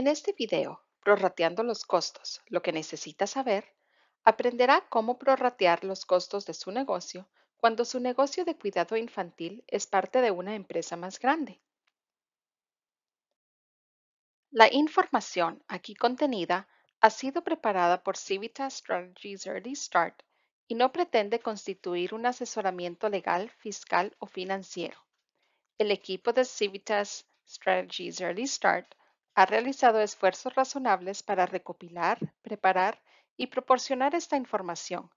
En este video, Prorrateando los costos, lo que necesita saber, aprenderá cómo prorratear los costos de su negocio cuando su negocio de cuidado infantil es parte de una empresa más grande. La información aquí contenida ha sido preparada por Civitas Strategies Early Start y no pretende constituir un asesoramiento legal, fiscal o financiero. El equipo de Civitas Strategies Early Start ha realizado esfuerzos razonables para recopilar, preparar y proporcionar esta información,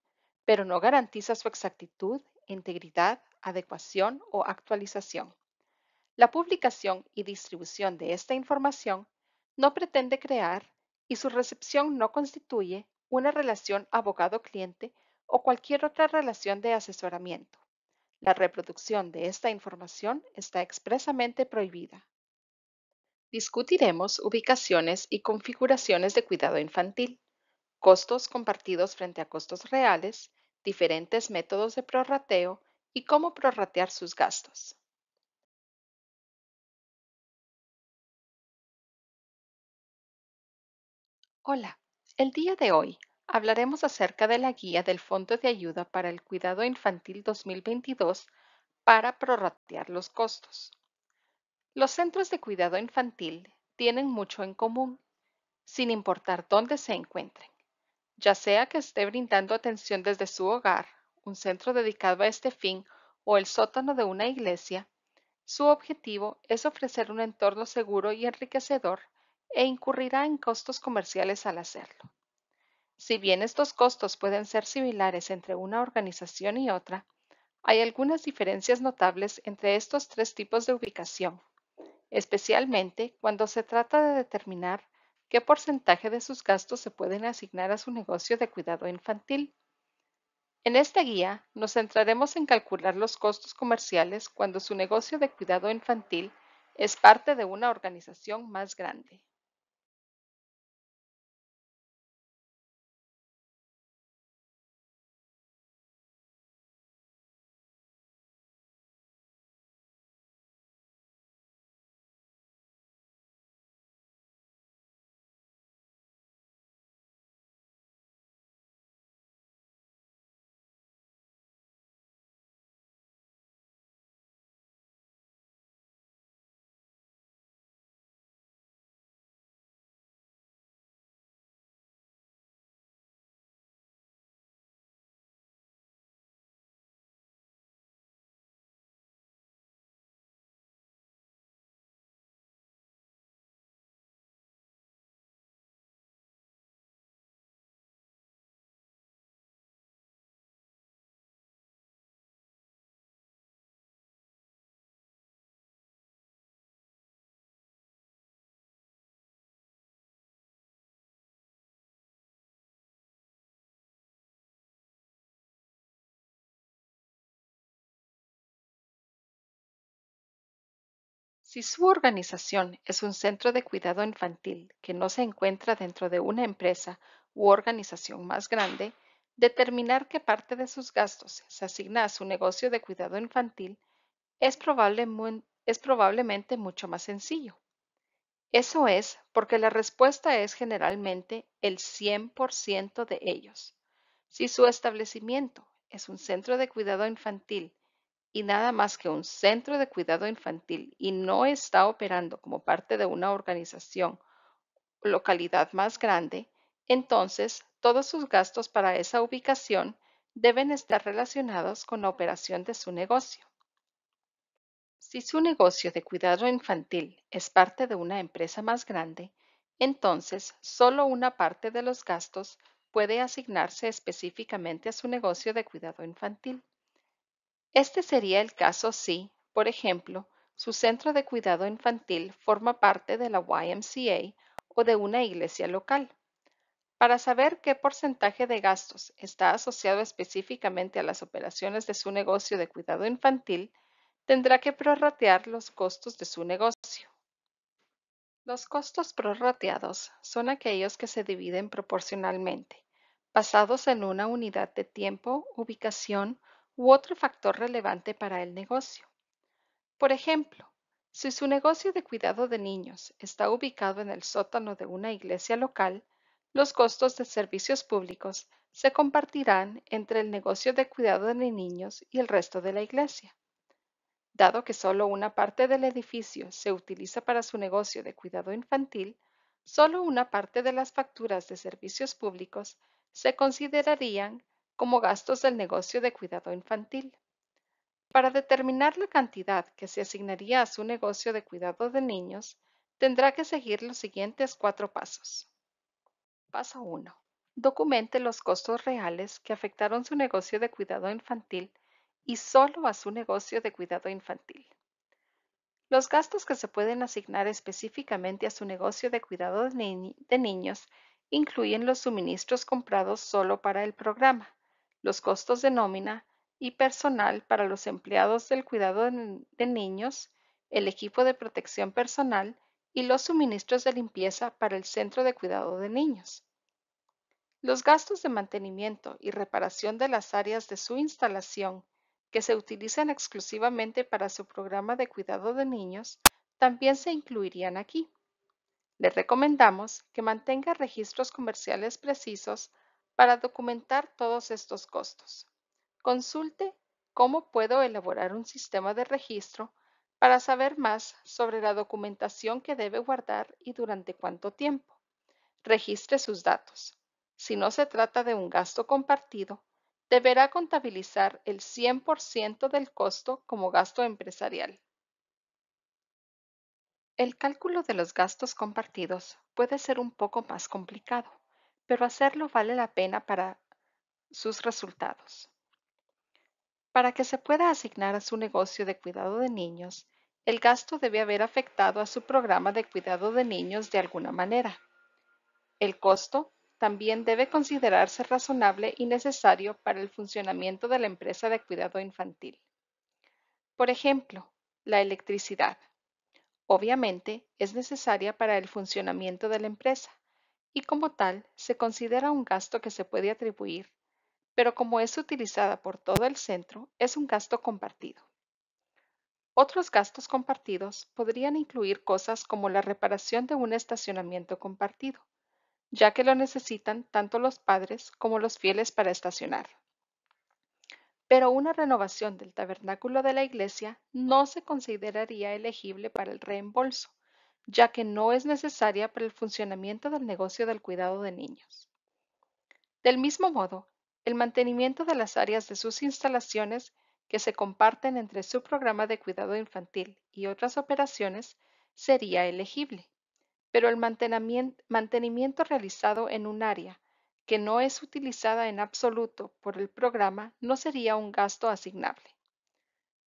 pero no garantiza su exactitud, integridad, adecuación o actualización. La publicación y distribución de esta información no pretende crear y su recepción no constituye una relación abogado-cliente o cualquier otra relación de asesoramiento. La reproducción de esta información está expresamente prohibida. Discutiremos ubicaciones y configuraciones de cuidado infantil, costos compartidos frente a costos reales, diferentes métodos de prorrateo y cómo prorratear sus gastos. Hola, el día de hoy hablaremos acerca de la guía del Fondo de Ayuda para el Cuidado Infantil 2022 para prorratear los costos. Los centros de cuidado infantil tienen mucho en común, sin importar dónde se encuentren, ya sea que esté brindando atención desde su hogar, un centro dedicado a este fin o el sótano de una iglesia, su objetivo es ofrecer un entorno seguro y enriquecedor e incurrirá en costos comerciales al hacerlo. Si bien estos costos pueden ser similares entre una organización y otra, hay algunas diferencias notables entre estos tres tipos de ubicación especialmente cuando se trata de determinar qué porcentaje de sus gastos se pueden asignar a su negocio de cuidado infantil. En esta guía nos centraremos en calcular los costos comerciales cuando su negocio de cuidado infantil es parte de una organización más grande. Si su organización es un centro de cuidado infantil que no se encuentra dentro de una empresa u organización más grande, determinar qué parte de sus gastos se asigna a su negocio de cuidado infantil es, probablemente mucho más sencillo. Eso es porque la respuesta es generalmente el 100% de ellos. Si su establecimiento es un centro de cuidado infantil y nada más que un centro de cuidado infantil y no está operando como parte de una organización localidad más grande, entonces todos sus gastos para esa ubicación deben estar relacionados con la operación de su negocio. Si su negocio de cuidado infantil es parte de una empresa más grande, entonces solo una parte de los gastos puede asignarse específicamente a su negocio de cuidado infantil. Este sería el caso si, por ejemplo, su centro de cuidado infantil forma parte de la YMCA o de una iglesia local. Para saber qué porcentaje de gastos está asociado específicamente a las operaciones de su negocio de cuidado infantil, tendrá que prorratear los costos de su negocio. Los costos prorrateados son aquellos que se dividen proporcionalmente, basados en una unidad de tiempo, ubicación u otro factor relevante para el negocio. Por ejemplo, si su negocio de cuidado de niños está ubicado en el sótano de una iglesia local, los costos de servicios públicos se compartirán entre el negocio de cuidado de niños y el resto de la iglesia. Dado que solo una parte del edificio se utiliza para su negocio de cuidado infantil, solo una parte de las facturas de servicios públicos se considerarían como gastos del negocio de cuidado infantil. Para determinar la cantidad que se asignaría a su negocio de cuidado de niños, tendrá que seguir los siguientes cuatro pasos. Paso 1. Documente los costos reales que afectaron su negocio de cuidado infantil y solo a su negocio de cuidado infantil. Los gastos que se pueden asignar específicamente a su negocio de cuidado de, niños incluyen los suministros comprados solo para el programa, los costos de nómina y personal para los empleados del cuidado de niños, el equipo de protección personal y los suministros de limpieza para el centro de cuidado de niños. Los gastos de mantenimiento y reparación de las áreas de su instalación que se utilizan exclusivamente para su programa de cuidado de niños también se incluirían aquí. Le recomendamos que mantenga registros comerciales precisos para documentar todos estos costos. Consulte cómo puedo elaborar un sistema de registro para saber más sobre la documentación que debe guardar y durante cuánto tiempo. Registre sus datos. Si no se trata de un gasto compartido, deberá contabilizar el 100% del costo como gasto empresarial. El cálculo de los gastos compartidos puede ser un poco más complicado pero hacerlo vale la pena para sus resultados. Para que se pueda asignar a su negocio de cuidado de niños, el gasto debe haber afectado a su programa de cuidado de niños de alguna manera. El costo también debe considerarse razonable y necesario para el funcionamiento de la empresa de cuidado infantil. Por ejemplo, la electricidad. Obviamente es necesaria para el funcionamiento de la empresa y como tal se considera un gasto que se puede atribuir, pero como es utilizada por todo el centro, es un gasto compartido. Otros gastos compartidos podrían incluir cosas como la reparación de un estacionamiento compartido, ya que lo necesitan tanto los padres como los fieles para estacionar. Pero una renovación del tabernáculo de la iglesia no se consideraría elegible para el reembolso, ya que no es necesaria para el funcionamiento del negocio del cuidado de niños. Del mismo modo, el mantenimiento de las áreas de sus instalaciones que se comparten entre su programa de cuidado infantil y otras operaciones sería elegible, pero el mantenimiento realizado en un área que no es utilizada en absoluto por el programa no sería un gasto asignable.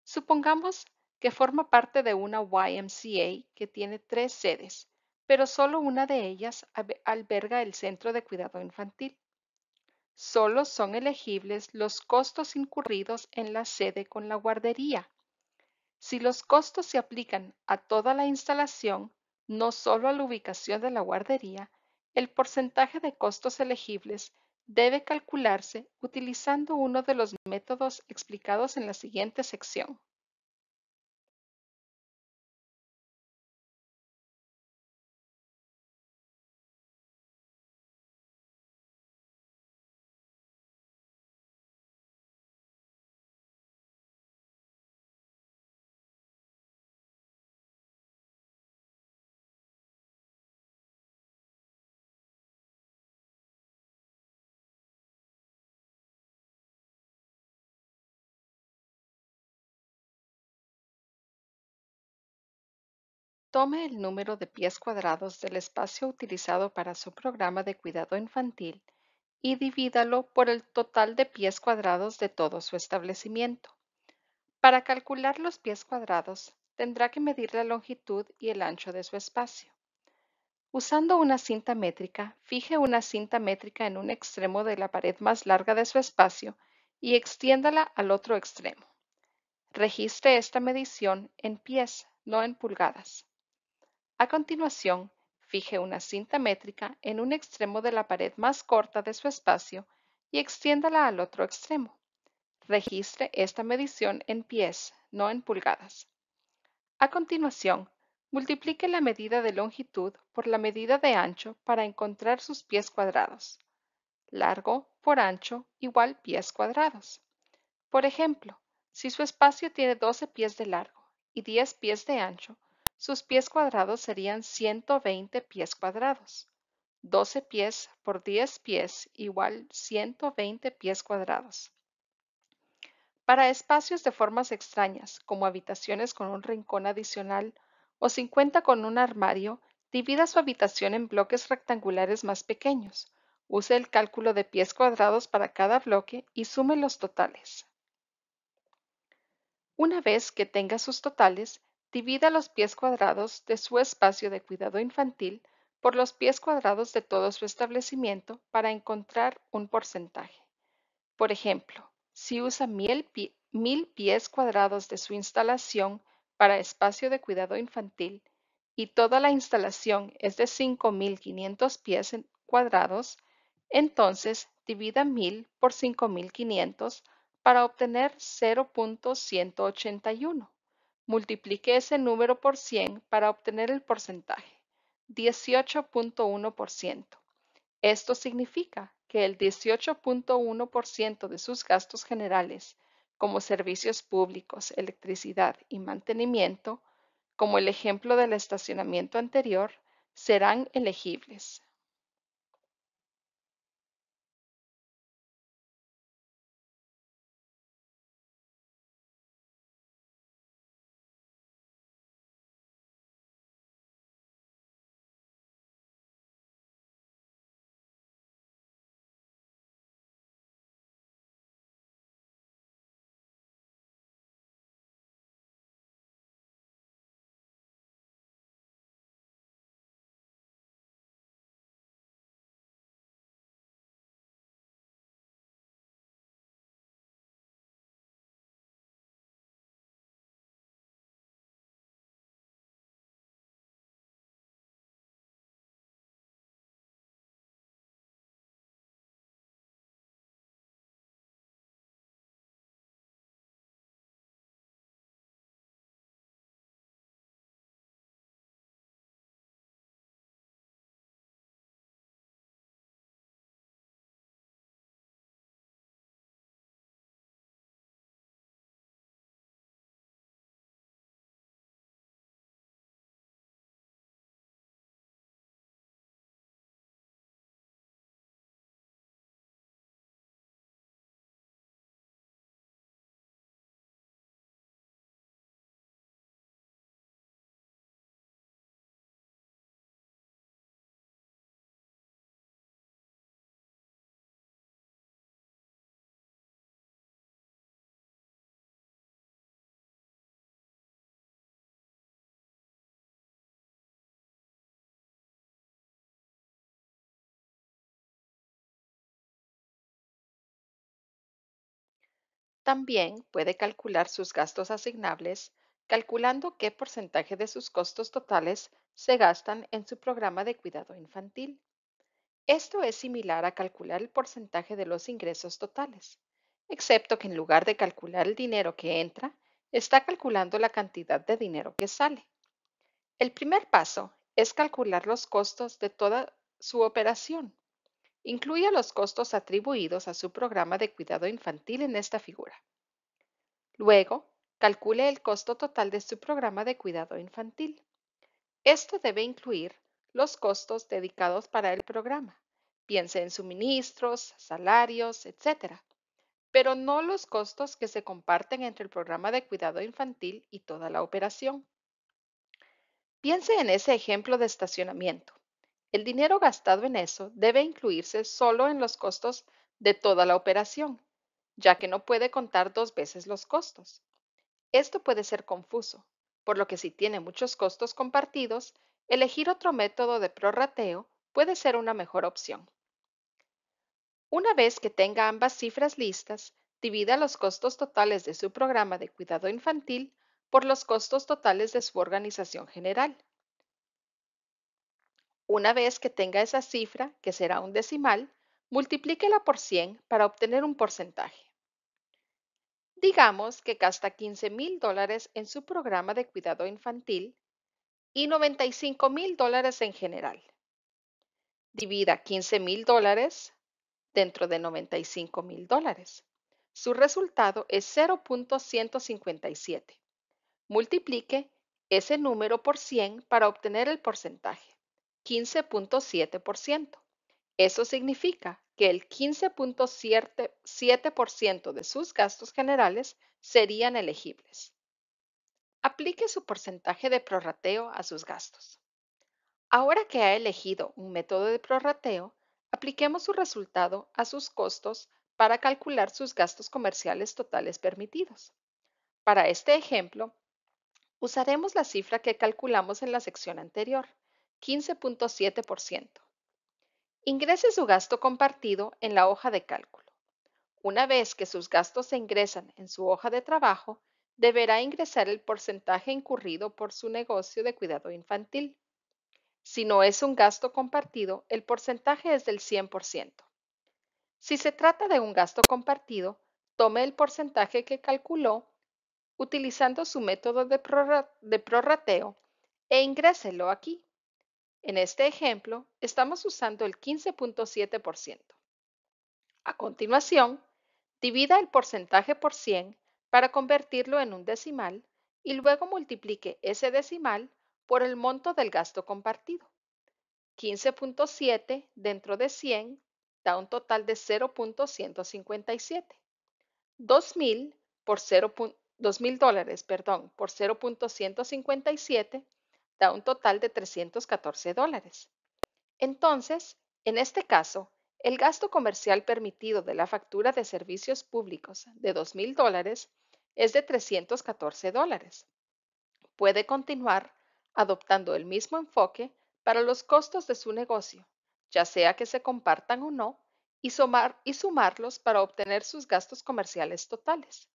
Supongamos que forma parte de una YMCA que tiene tres sedes, pero solo una de ellas alberga el centro de cuidado infantil. Solo son elegibles los costos incurridos en la sede con la guardería. Si los costos se aplican a toda la instalación, no solo a la ubicación de la guardería, el porcentaje de costos elegibles debe calcularse utilizando uno de los métodos explicados en la siguiente sección. Tome el número de pies cuadrados del espacio utilizado para su programa de cuidado infantil y divídalo por el total de pies cuadrados de todo su establecimiento. Para calcular los pies cuadrados, tendrá que medir la longitud y el ancho de su espacio. Usando una cinta métrica, fije una cinta métrica en un extremo de la pared más larga de su espacio y extiéndala al otro extremo. Registre esta medición en pies, no en pulgadas. A continuación, fije una cinta métrica en un extremo de la pared más corta de su espacio y extiéndala al otro extremo. Registre esta medición en pies, no en pulgadas. A continuación, multiplique la medida de longitud por la medida de ancho para encontrar sus pies cuadrados. Largo por ancho igual pies cuadrados. Por ejemplo, si su espacio tiene 12 pies de largo y 10 pies de ancho, sus pies cuadrados serían 120 pies cuadrados. 12 pies por 10 pies igual 120 pies cuadrados. Para espacios de formas extrañas, como habitaciones con un rincón adicional o 50 con un armario, divida su habitación en bloques rectangulares más pequeños. Use el cálculo de pies cuadrados para cada bloque y sume los totales. Una vez que tenga sus totales, Divida los pies cuadrados de su espacio de cuidado infantil por los pies cuadrados de todo su establecimiento para encontrar un porcentaje. Por ejemplo, si usa 1,000 pies cuadrados de su instalación para espacio de cuidado infantil y toda la instalación es de 5.500 pies cuadrados, entonces divida 1.000 por 5.500 para obtener 0.181. Multiplique ese número por 100 para obtener el porcentaje, 18.1%. Esto significa que el 18.1% de sus gastos generales, como servicios públicos, electricidad y mantenimiento, como el ejemplo del estacionamiento anterior, serán elegibles. También puede calcular sus gastos asignables calculando qué porcentaje de sus costos totales se gastan en su programa de cuidado infantil. Esto es similar a calcular el porcentaje de los ingresos totales, excepto que en lugar de calcular el dinero que entra, está calculando la cantidad de dinero que sale. El primer paso es calcular los costos de toda su operación Incluya los costos atribuidos a su programa de cuidado infantil en esta figura. Luego, calcule el costo total de su programa de cuidado infantil. Esto debe incluir los costos dedicados para el programa. Piense en suministros, salarios, etc. Pero no los costos que se comparten entre el programa de cuidado infantil y toda la operación. Piense en ese ejemplo de estacionamiento. El dinero gastado en eso debe incluirse solo en los costos de toda la operación, ya que no puede contar dos veces los costos. Esto puede ser confuso, por lo que si tiene muchos costos compartidos, elegir otro método de prorrateo puede ser una mejor opción. Una vez que tenga ambas cifras listas, divida los costos totales de su programa de cuidado infantil por los costos totales de su organización general. Una vez que tenga esa cifra, que será un decimal, multiplíquela por 100 para obtener un porcentaje. Digamos que gasta 15 mil dólares en su programa de cuidado infantil y 95 mil dólares en general. Divida 15 mil dólares dentro de 95 mil dólares. Su resultado es 0.157. Multiplique ese número por 100 para obtener el porcentaje. 15.7%. Eso significa que el 15.7% de sus gastos generales serían elegibles. Aplique su porcentaje de prorrateo a sus gastos. Ahora que ha elegido un método de prorrateo, apliquemos su resultado a sus costos para calcular sus gastos comerciales totales permitidos. Para este ejemplo, usaremos la cifra que calculamos en la sección anterior, 15.7%. Ingrese su gasto compartido en la hoja de cálculo. Una vez que sus gastos se ingresan en su hoja de trabajo, deberá ingresar el porcentaje incurrido por su negocio de cuidado infantil. Si no es un gasto compartido, el porcentaje es del 100%. Si se trata de un gasto compartido, tome el porcentaje que calculó utilizando su método de, prorrateo e ingréselo aquí. En este ejemplo, estamos usando el 15.7%. A continuación, divida el porcentaje por 100 para convertirlo en un decimal y luego multiplique ese decimal por el monto del gasto compartido. 15.7 dentro de 100 da un total de 0.157. 2000 por 2000 dólares, perdón, por 0.157 da un total de 314 dólares. Entonces, en este caso, el gasto comercial permitido de la factura de servicios públicos de 2.000 dólares es de 314 dólares. Puede continuar adoptando el mismo enfoque para los costos de su negocio, ya sea que se compartan o no, y, y sumarlos para obtener sus gastos comerciales totales.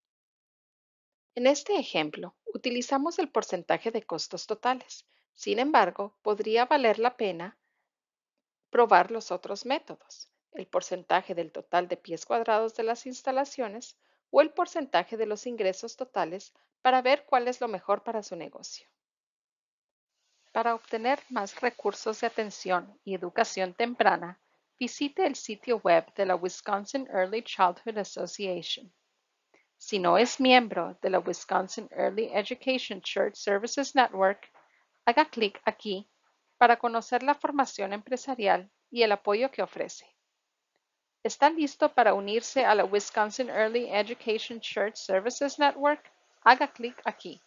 En este ejemplo, utilizamos el porcentaje de costos totales, sin embargo, podría valer la pena probar los otros métodos, el porcentaje del total de pies cuadrados de las instalaciones o el porcentaje de los ingresos totales para ver cuál es lo mejor para su negocio. Para obtener más recursos de atención y educación temprana, visite el sitio web de la Wisconsin Early Childhood Association. Si no es miembro de la Wisconsin Early Education Church Services Network, Haga clic aquí para conocer la formación empresarial y el apoyo que ofrece. ¿Está listo para unirse a la Wisconsin Early Education Church Services Network? Haga clic aquí.